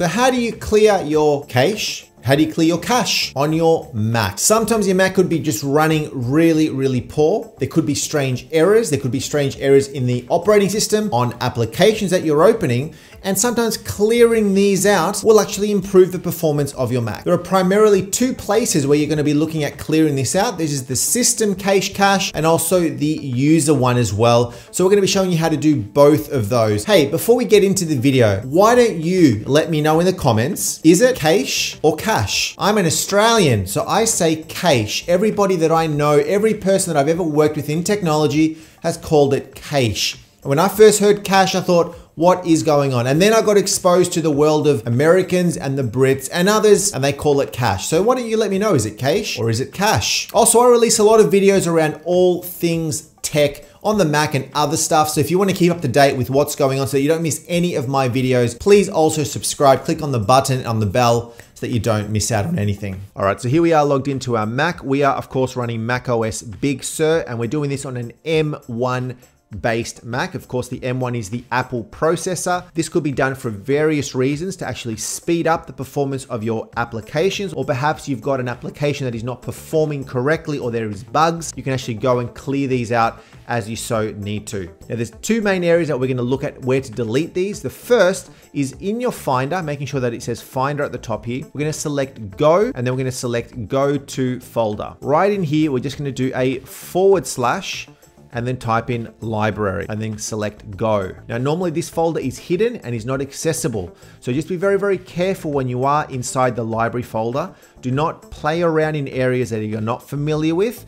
So how do you clear your cache? How do you clear your cache on your Mac? Sometimes your Mac could be just running really, really poor. There could be strange errors. There could be strange errors in the operating system on applications that you're opening and sometimes clearing these out will actually improve the performance of your Mac. There are primarily two places where you're gonna be looking at clearing this out. This is the system cache cache and also the user one as well. So we're gonna be showing you how to do both of those. Hey, before we get into the video, why don't you let me know in the comments, is it cache or cache? I'm an Australian, so I say cache. Everybody that I know, every person that I've ever worked with in technology has called it cache. When I first heard cash, I thought, what is going on? And then I got exposed to the world of Americans and the Brits and others, and they call it cash. So why don't you let me know, is it cash or is it cash? Also, I release a lot of videos around all things tech on the Mac and other stuff. So if you want to keep up to date with what's going on so you don't miss any of my videos, please also subscribe, click on the button on the bell so that you don't miss out on anything. All right, so here we are logged into our Mac. We are of course running macOS Big Sur and we're doing this on an M1 based Mac. Of course, the M1 is the Apple processor. This could be done for various reasons to actually speed up the performance of your applications, or perhaps you've got an application that is not performing correctly or there is bugs. You can actually go and clear these out as you so need to. Now, there's two main areas that we're gonna look at where to delete these. The first is in your Finder, making sure that it says Finder at the top here. We're gonna select Go, and then we're gonna select Go to Folder. Right in here, we're just gonna do a forward slash and then type in library and then select go. Now, normally this folder is hidden and is not accessible. So just be very, very careful when you are inside the library folder. Do not play around in areas that you're not familiar with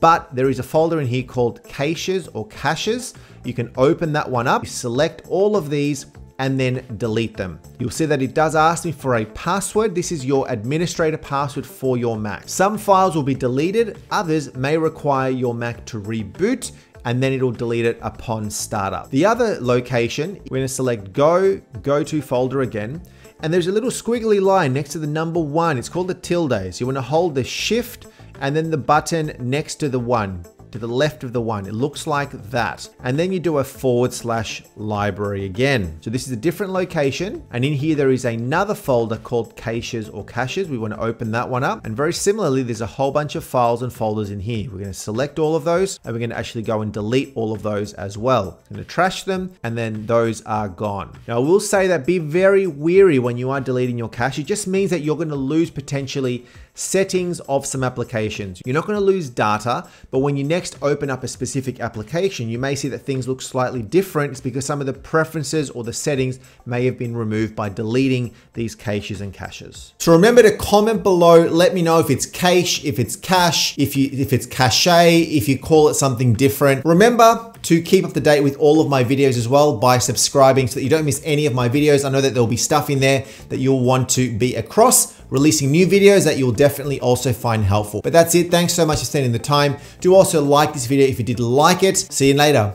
but there is a folder in here called caches or caches. You can open that one up, select all of these, and then delete them. You'll see that it does ask me for a password. This is your administrator password for your Mac. Some files will be deleted, others may require your Mac to reboot and then it'll delete it upon startup. The other location, we're gonna select go, go to folder again, and there's a little squiggly line next to the number one. It's called the tilde. So you wanna hold the shift and then the button next to the one to the left of the one. It looks like that. And then you do a forward slash library again. So this is a different location. And in here, there is another folder called caches or caches. We want to open that one up. And very similarly, there's a whole bunch of files and folders in here. We're going to select all of those and we're going to actually go and delete all of those as well. I'm going to trash them and then those are gone. Now I will say that be very weary when you are deleting your cache. It just means that you're going to lose potentially settings of some applications. You're not going to lose data, but when you next next open up a specific application, you may see that things look slightly different. It's because some of the preferences or the settings may have been removed by deleting these caches and caches. So remember to comment below, let me know if it's cache, if it's cache, if you if it's cache, if you call it something different. Remember to keep up to date with all of my videos as well by subscribing so that you don't miss any of my videos. I know that there'll be stuff in there that you'll want to be across releasing new videos that you'll definitely also find helpful. But that's it. Thanks so much for spending the time. Do also like this video if you did like it. See you later.